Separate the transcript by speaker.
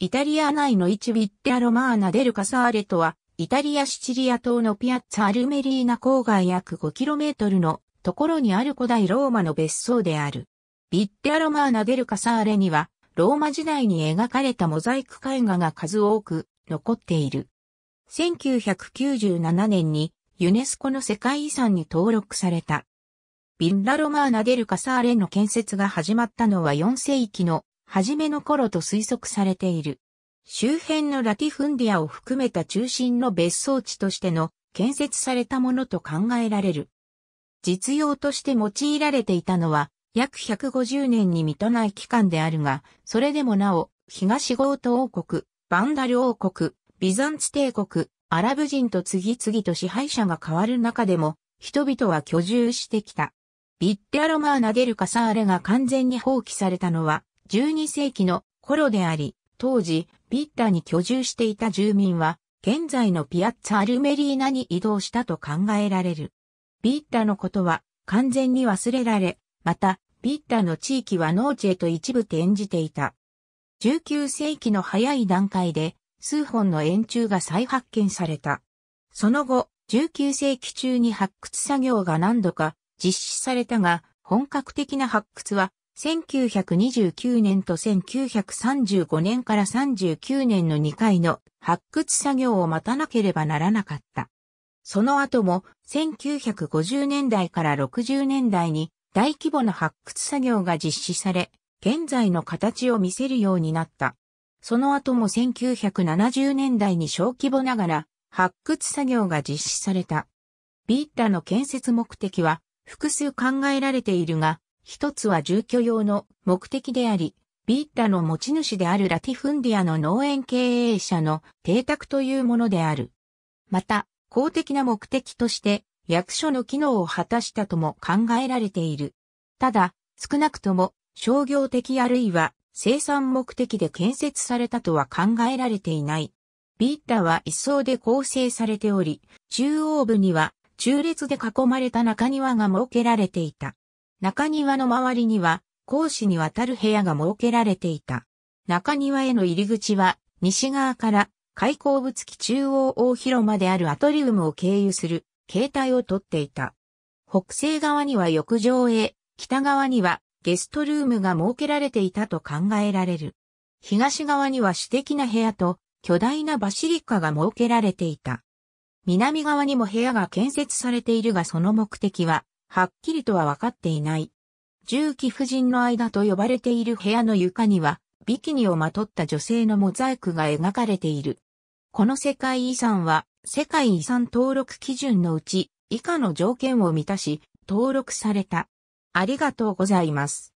Speaker 1: イタリア内の一ビッテア・ロマーナ・デル・カサーレとは、イタリア・シチリア島のピアッツアルメリーナ郊外約 5km のところにある古代ローマの別荘である。ビッテア・ロマーナ・デル・カサーレには、ローマ時代に描かれたモザイク絵画が数多く残っている。1997年にユネスコの世界遺産に登録された。ビッラ・ロマーナ・デル・カサーレの建設が始まったのは4世紀の初めの頃と推測されている。周辺のラティフンディアを含めた中心の別荘地としての建設されたものと考えられる。実用として用いられていたのは約150年に満たない期間であるが、それでもなお、東ゴート王国、バンダル王国、ビザンツ帝国、アラブ人と次々と支配者が変わる中でも、人々は居住してきた。ビッテアロマーナ・デル・カサーレが完全に放棄されたのは、12世紀の頃であり、当時、ビッタに居住していた住民は、現在のピアッツァ・アルメリーナに移動したと考えられる。ビッタのことは完全に忘れられ、また、ビッタの地域は農地へと一部転じていた。19世紀の早い段階で、数本の円柱が再発見された。その後、19世紀中に発掘作業が何度か実施されたが、本格的な発掘は1929年と1935年から39年の2回の発掘作業を待たなければならなかった。その後も1950年代から60年代に大規模な発掘作業が実施され、現在の形を見せるようになった。その後も1970年代に小規模ながら発掘作業が実施された。ビッタの建設目的は複数考えられているが、一つは住居用の目的であり、ビッタの持ち主であるラティフンディアの農園経営者の邸宅というものである。また、公的な目的として役所の機能を果たしたとも考えられている。ただ、少なくとも商業的あるいは生産目的で建設されたとは考えられていない。ビッタは一層で構成されており、中央部には中列で囲まれた中庭が設けられていた。中庭の周りには、講師にわたる部屋が設けられていた。中庭への入り口は、西側から開口物基中央大広間であるアトリウムを経由する形態をとっていた。北西側には浴場へ、北側にはゲストルームが設けられていたと考えられる。東側には私的な部屋と巨大なバシリカが設けられていた。南側にも部屋が建設されているがその目的ははっきりとは分かっていない。重機夫人の間と呼ばれている部屋の床には、ビキニをまとった女性のモザイクが描かれている。この世界遺産は、世界遺産登録基準のうち、以下の条件を満たし、登録された。ありがとうございます。